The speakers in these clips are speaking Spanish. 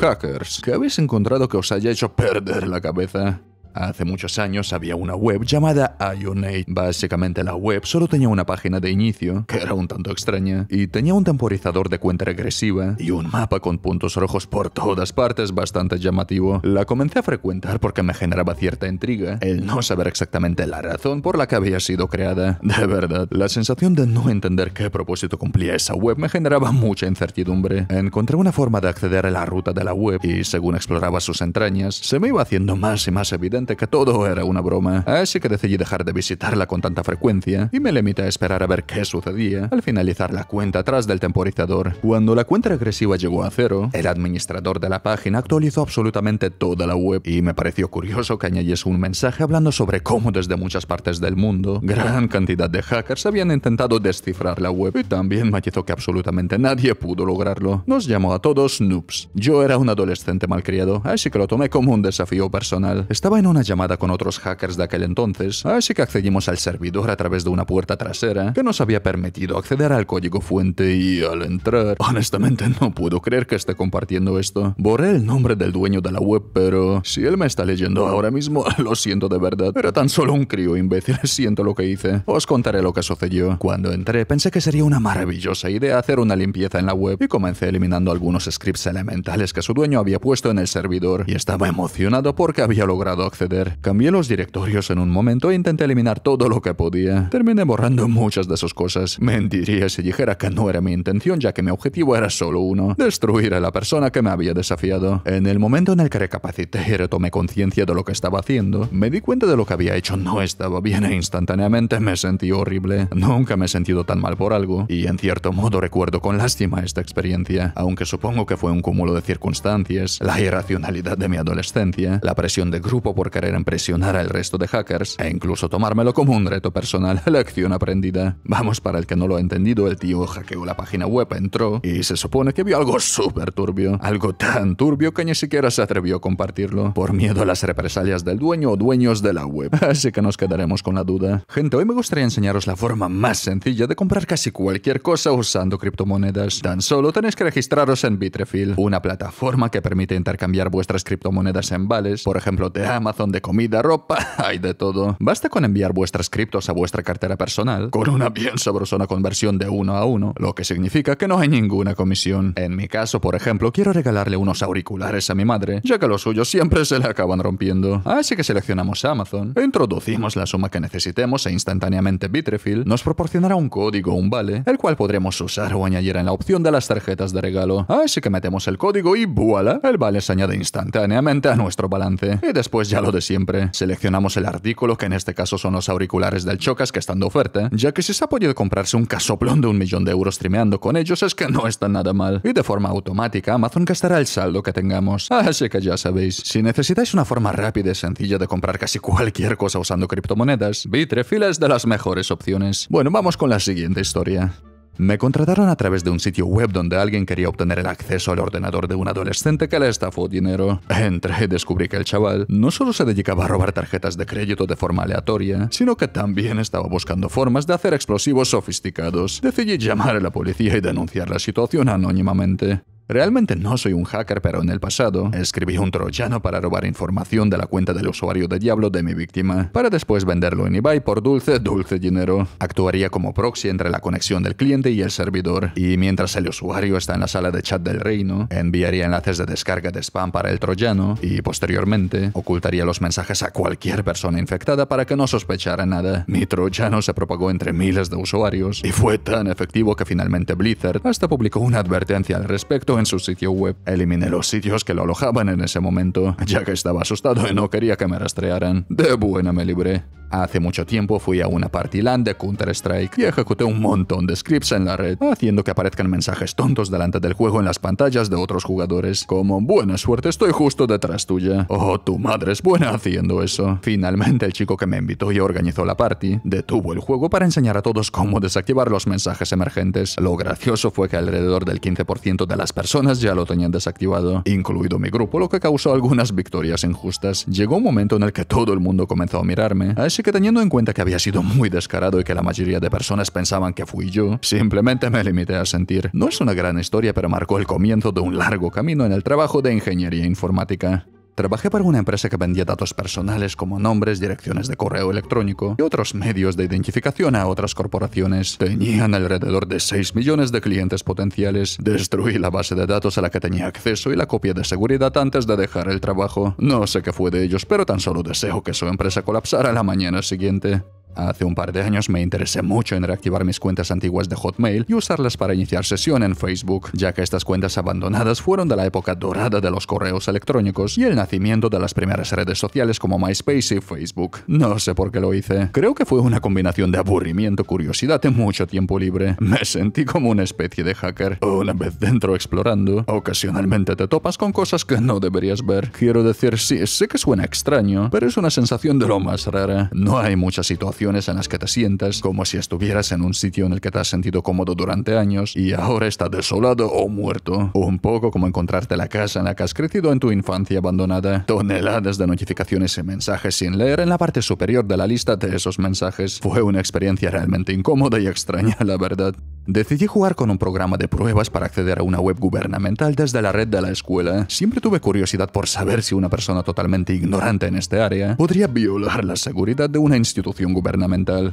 Hackers, ¿qué habéis encontrado que os haya hecho perder la cabeza? Hace muchos años había una web llamada Ionate. Básicamente la web solo tenía una página de inicio, que era un tanto extraña, y tenía un temporizador de cuenta regresiva y un mapa con puntos rojos por todas partes bastante llamativo. La comencé a frecuentar porque me generaba cierta intriga el no saber exactamente la razón por la que había sido creada. De verdad, la sensación de no entender qué propósito cumplía esa web me generaba mucha incertidumbre. Encontré una forma de acceder a la ruta de la web y según exploraba sus entrañas, se me iba haciendo más y más evidente que todo era una broma, así que decidí dejar de visitarla con tanta frecuencia y me limité a esperar a ver qué sucedía al finalizar la cuenta atrás del temporizador. Cuando la cuenta regresiva llegó a cero, el administrador de la página actualizó absolutamente toda la web y me pareció curioso que añadiese un mensaje hablando sobre cómo desde muchas partes del mundo gran cantidad de hackers habían intentado descifrar la web y también matizó que absolutamente nadie pudo lograrlo. Nos llamó a todos noobs. Yo era un adolescente malcriado, así que lo tomé como un desafío personal. Estaba en una llamada con otros hackers de aquel entonces, así que accedimos al servidor a través de una puerta trasera que nos había permitido acceder al código fuente y al entrar, honestamente no puedo creer que esté compartiendo esto. Borré el nombre del dueño de la web, pero si él me está leyendo ahora mismo, lo siento de verdad. pero tan solo un crío imbécil, siento lo que hice. Os contaré lo que sucedió. Cuando entré, pensé que sería una maravillosa idea hacer una limpieza en la web y comencé eliminando algunos scripts elementales que su dueño había puesto en el servidor y estaba emocionado porque había logrado acceder acceder. Cambié los directorios en un momento e intenté eliminar todo lo que podía. Terminé borrando muchas de sus cosas. Mentiría si dijera que no era mi intención, ya que mi objetivo era solo uno, destruir a la persona que me había desafiado. En el momento en el que recapacité y retomé conciencia de lo que estaba haciendo, me di cuenta de lo que había hecho no estaba bien e instantáneamente me sentí horrible. Nunca me he sentido tan mal por algo, y en cierto modo recuerdo con lástima esta experiencia, aunque supongo que fue un cúmulo de circunstancias, la irracionalidad de mi adolescencia, la presión de grupo por querer impresionar al resto de hackers e incluso tomármelo como un reto personal, la acción aprendida. Vamos, para el que no lo ha entendido, el tío hackeó la página web, entró y se supone que vio algo súper turbio, algo tan turbio que ni siquiera se atrevió a compartirlo por miedo a las represalias del dueño o dueños de la web. Así que nos quedaremos con la duda. Gente, hoy me gustaría enseñaros la forma más sencilla de comprar casi cualquier cosa usando criptomonedas. Tan solo tenéis que registraros en Bitrefill, una plataforma que permite intercambiar vuestras criptomonedas en vales, por ejemplo de Amazon de comida, ropa, hay de todo. Basta con enviar vuestras criptos a vuestra cartera personal con una bien sabrosona conversión de uno a uno, lo que significa que no hay ninguna comisión. En mi caso, por ejemplo, quiero regalarle unos auriculares a mi madre, ya que los suyos siempre se le acaban rompiendo. Así que seleccionamos Amazon, introducimos la suma que necesitemos e instantáneamente Bitrefill nos proporcionará un código, un vale, el cual podremos usar o añadir en la opción de las tarjetas de regalo. Así que metemos el código y voilà, el vale se añade instantáneamente a nuestro balance. Y después ya lo de siempre. Seleccionamos el artículo, que en este caso son los auriculares del Chocas que están de oferta, ya que si se ha podido comprarse un casoplón de un millón de euros streameando con ellos es que no está nada mal. Y de forma automática Amazon gastará el saldo que tengamos. Así que ya sabéis, si necesitáis una forma rápida y sencilla de comprar casi cualquier cosa usando criptomonedas, Bitrefila es de las mejores opciones. Bueno, vamos con la siguiente historia. Me contrataron a través de un sitio web donde alguien quería obtener el acceso al ordenador de un adolescente que le estafó dinero. Entré y descubrí que el chaval no solo se dedicaba a robar tarjetas de crédito de forma aleatoria, sino que también estaba buscando formas de hacer explosivos sofisticados. Decidí llamar a la policía y denunciar la situación anónimamente. Realmente no soy un hacker, pero en el pasado escribí un troyano para robar información de la cuenta del usuario de Diablo de mi víctima, para después venderlo en eBay por dulce, dulce dinero. Actuaría como proxy entre la conexión del cliente y el servidor, y mientras el usuario está en la sala de chat del reino, enviaría enlaces de descarga de spam para el troyano y posteriormente ocultaría los mensajes a cualquier persona infectada para que no sospechara nada. Mi troyano se propagó entre miles de usuarios y fue tan efectivo que finalmente Blizzard hasta publicó una advertencia al respecto en su sitio web. Eliminé los sitios que lo alojaban en ese momento, ya que estaba asustado y no quería que me rastrearan. De buena me libré. Hace mucho tiempo fui a una party LAN de Counter-Strike y ejecuté un montón de scripts en la red, haciendo que aparezcan mensajes tontos delante del juego en las pantallas de otros jugadores, como buena suerte, estoy justo detrás tuya. o oh, tu madre es buena haciendo eso. Finalmente el chico que me invitó y organizó la party detuvo el juego para enseñar a todos cómo desactivar los mensajes emergentes. Lo gracioso fue que alrededor del 15% de las personas ya lo tenían desactivado, incluido mi grupo, lo que causó algunas victorias injustas. Llegó un momento en el que todo el mundo comenzó a mirarme. Así que teniendo en cuenta que había sido muy descarado y que la mayoría de personas pensaban que fui yo, simplemente me limité a sentir. No es una gran historia, pero marcó el comienzo de un largo camino en el trabajo de ingeniería informática. Trabajé para una empresa que vendía datos personales como nombres, direcciones de correo electrónico y otros medios de identificación a otras corporaciones. Tenían alrededor de 6 millones de clientes potenciales. Destruí la base de datos a la que tenía acceso y la copia de seguridad antes de dejar el trabajo. No sé qué fue de ellos, pero tan solo deseo que su empresa colapsara la mañana siguiente. Hace un par de años me interesé mucho en reactivar mis cuentas antiguas de Hotmail y usarlas para iniciar sesión en Facebook, ya que estas cuentas abandonadas fueron de la época dorada de los correos electrónicos y el nacimiento de las primeras redes sociales como MySpace y Facebook. No sé por qué lo hice. Creo que fue una combinación de aburrimiento, curiosidad y mucho tiempo libre. Me sentí como una especie de hacker. Una vez dentro explorando, ocasionalmente te topas con cosas que no deberías ver. Quiero decir, sí, sé que suena extraño, pero es una sensación de lo más rara. No hay mucha situación en las que te sientas como si estuvieras en un sitio en el que te has sentido cómodo durante años y ahora está desolado o muerto. Un poco como encontrarte la casa en la que has crecido en tu infancia abandonada. Toneladas de notificaciones y mensajes sin leer en la parte superior de la lista de esos mensajes. Fue una experiencia realmente incómoda y extraña, la verdad. Decidí jugar con un programa de pruebas para acceder a una web gubernamental desde la red de la escuela. Siempre tuve curiosidad por saber si una persona totalmente ignorante en este área podría violar la seguridad de una institución gubernamental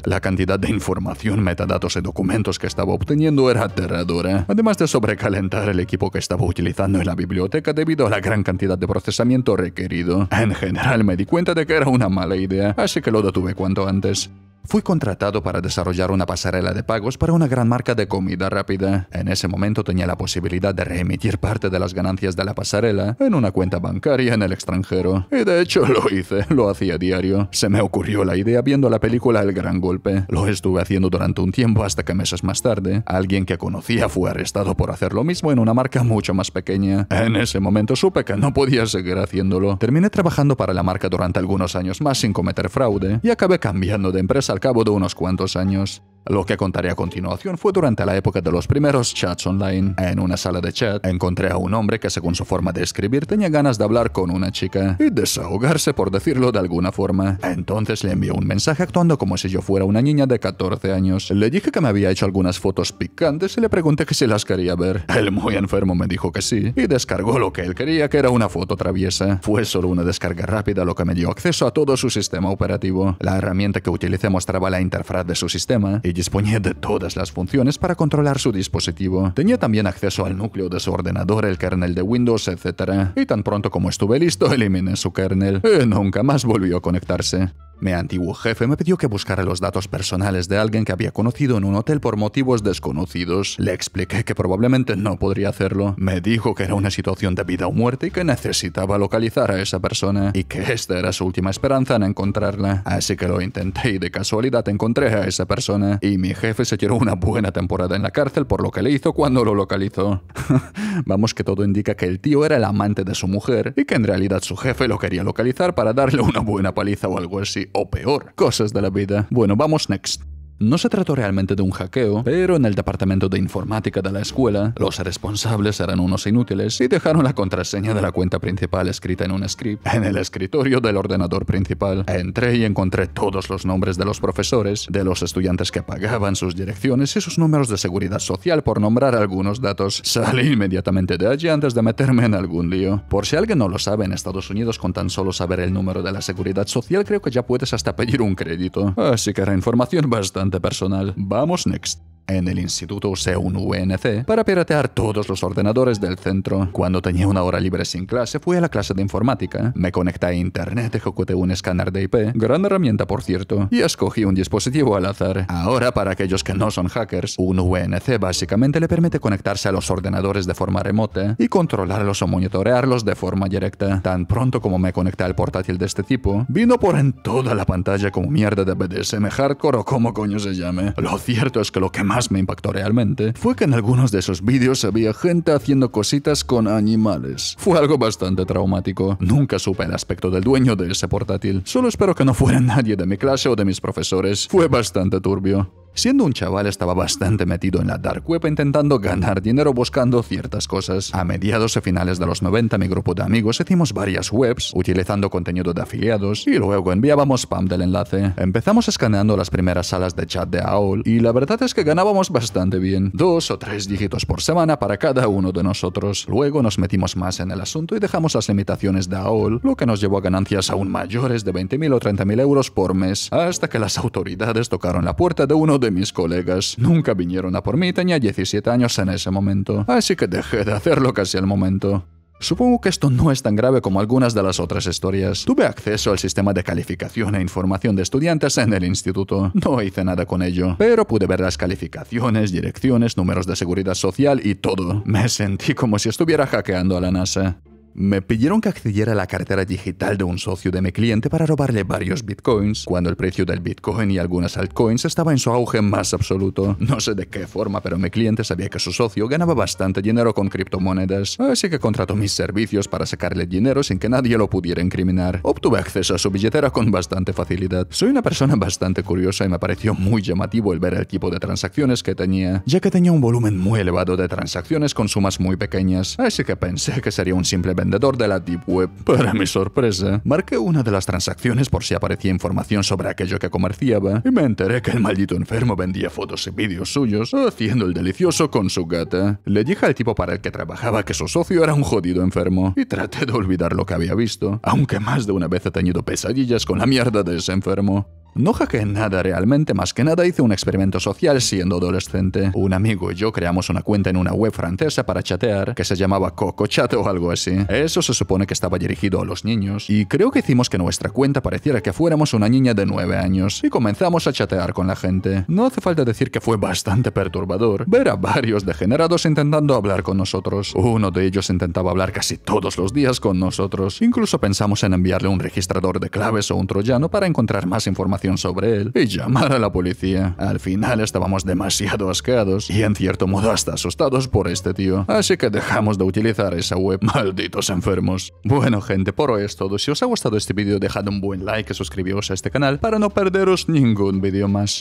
la cantidad de información, metadatos y documentos que estaba obteniendo era aterradora, además de sobrecalentar el equipo que estaba utilizando en la biblioteca debido a la gran cantidad de procesamiento requerido. En general me di cuenta de que era una mala idea, así que lo detuve cuanto antes. Fui contratado para desarrollar una pasarela de pagos para una gran marca de comida rápida. En ese momento tenía la posibilidad de reemitir parte de las ganancias de la pasarela en una cuenta bancaria en el extranjero. Y de hecho lo hice, lo hacía diario. Se me ocurrió la idea viendo la película El Gran Golpe. Lo estuve haciendo durante un tiempo hasta que meses más tarde, alguien que conocía fue arrestado por hacer lo mismo en una marca mucho más pequeña. En ese momento supe que no podía seguir haciéndolo. Terminé trabajando para la marca durante algunos años más sin cometer fraude y acabé cambiando de empresa al cabo de unos cuantos años. Lo que contaré a continuación fue durante la época de los primeros chats online. En una sala de chat encontré a un hombre que según su forma de escribir tenía ganas de hablar con una chica y desahogarse por decirlo de alguna forma. Entonces le envié un mensaje actuando como si yo fuera una niña de 14 años. Le dije que me había hecho algunas fotos picantes y le pregunté que si las quería ver. El muy enfermo me dijo que sí y descargó lo que él quería que era una foto traviesa. Fue solo una descarga rápida lo que me dio acceso a todo su sistema operativo. La herramienta que utilicé mostraba la interfaz de su sistema y disponía de todas las funciones para controlar su dispositivo. Tenía también acceso al núcleo de su ordenador, el kernel de Windows, etc. Y tan pronto como estuve listo, eliminé su kernel. Y eh, nunca más volvió a conectarse. Mi antiguo jefe me pidió que buscara los datos personales de alguien que había conocido en un hotel por motivos desconocidos. Le expliqué que probablemente no podría hacerlo. Me dijo que era una situación de vida o muerte y que necesitaba localizar a esa persona y que esta era su última esperanza en encontrarla. Así que lo intenté y de casualidad encontré a esa persona y mi jefe se llevó una buena temporada en la cárcel por lo que le hizo cuando lo localizó. Vamos que todo indica que el tío era el amante de su mujer y que en realidad su jefe lo quería localizar para darle una buena paliza o algo así o peor. Cosas de la vida. Bueno, vamos next. No se trató realmente de un hackeo, pero en el departamento de informática de la escuela, los responsables eran unos inútiles y dejaron la contraseña de la cuenta principal escrita en un script en el escritorio del ordenador principal. Entré y encontré todos los nombres de los profesores, de los estudiantes que pagaban sus direcciones y sus números de seguridad social por nombrar algunos datos. Salí inmediatamente de allí antes de meterme en algún lío. Por si alguien no lo sabe, en Estados Unidos con tan solo saber el número de la seguridad social creo que ya puedes hasta pedir un crédito. Así que la información bastante de personal. Vamos next en el instituto usé un UNC para piratear todos los ordenadores del centro. Cuando tenía una hora libre sin clase, fui a la clase de informática. Me conecté a internet, ejecuté un escáner de IP, gran herramienta por cierto, y escogí un dispositivo al azar. Ahora, para aquellos que no son hackers, un UNC básicamente le permite conectarse a los ordenadores de forma remota y controlarlos o monitorearlos de forma directa. Tan pronto como me conecté al portátil de este tipo, vino por en toda la pantalla como mierda de BDSM hardcore o como coño se llame. Lo cierto es que lo que más más me impactó realmente fue que en algunos de esos vídeos había gente haciendo cositas con animales. Fue algo bastante traumático. Nunca supe el aspecto del dueño de ese portátil. Solo espero que no fuera nadie de mi clase o de mis profesores. Fue bastante turbio. Siendo un chaval estaba bastante metido en la dark web intentando ganar dinero buscando ciertas cosas. A mediados y finales de los 90 mi grupo de amigos hicimos varias webs utilizando contenido de afiliados y luego enviábamos spam del enlace. Empezamos escaneando las primeras salas de chat de AOL y la verdad es que ganábamos bastante bien, dos o tres dígitos por semana para cada uno de nosotros. Luego nos metimos más en el asunto y dejamos las limitaciones de AOL, lo que nos llevó a ganancias aún mayores de 20.000 o 30.000 euros por mes, hasta que las autoridades tocaron la puerta de uno de mis colegas. Nunca vinieron a por mí, tenía 17 años en ese momento, así que dejé de hacerlo casi al momento. Supongo que esto no es tan grave como algunas de las otras historias. Tuve acceso al sistema de calificación e información de estudiantes en el instituto. No hice nada con ello, pero pude ver las calificaciones, direcciones, números de seguridad social y todo. Me sentí como si estuviera hackeando a la NASA. Me pidieron que accediera a la cartera digital de un socio de mi cliente para robarle varios bitcoins, cuando el precio del bitcoin y algunas altcoins estaba en su auge más absoluto. No sé de qué forma, pero mi cliente sabía que su socio ganaba bastante dinero con criptomonedas, así que contrató mis servicios para sacarle dinero sin que nadie lo pudiera incriminar. Obtuve acceso a su billetera con bastante facilidad. Soy una persona bastante curiosa y me pareció muy llamativo el ver el tipo de transacciones que tenía, ya que tenía un volumen muy elevado de transacciones con sumas muy pequeñas, así que pensé que sería un simple vendedor de la Deep Web. Para mi sorpresa, marqué una de las transacciones por si aparecía información sobre aquello que comerciaba y me enteré que el maldito enfermo vendía fotos y vídeos suyos haciendo el delicioso con su gata. Le dije al tipo para el que trabajaba que su socio era un jodido enfermo y traté de olvidar lo que había visto, aunque más de una vez he tenido pesadillas con la mierda de ese enfermo. No hackeé nada realmente, más que nada hice un experimento social siendo adolescente. Un amigo y yo creamos una cuenta en una web francesa para chatear, que se llamaba Coco Chat o algo así. Eso se supone que estaba dirigido a los niños, y creo que hicimos que nuestra cuenta pareciera que fuéramos una niña de 9 años, y comenzamos a chatear con la gente. No hace falta decir que fue bastante perturbador ver a varios degenerados intentando hablar con nosotros. Uno de ellos intentaba hablar casi todos los días con nosotros, incluso pensamos en enviarle un registrador de claves o un troyano para encontrar más información sobre él y llamar a la policía. Al final estábamos demasiado asqueados, y en cierto modo hasta asustados por este tío, así que dejamos de utilizar esa web. Malditos enfermos. Bueno gente, por hoy es todo. Si os ha gustado este vídeo dejad un buen like y suscribíos a este canal para no perderos ningún vídeo más.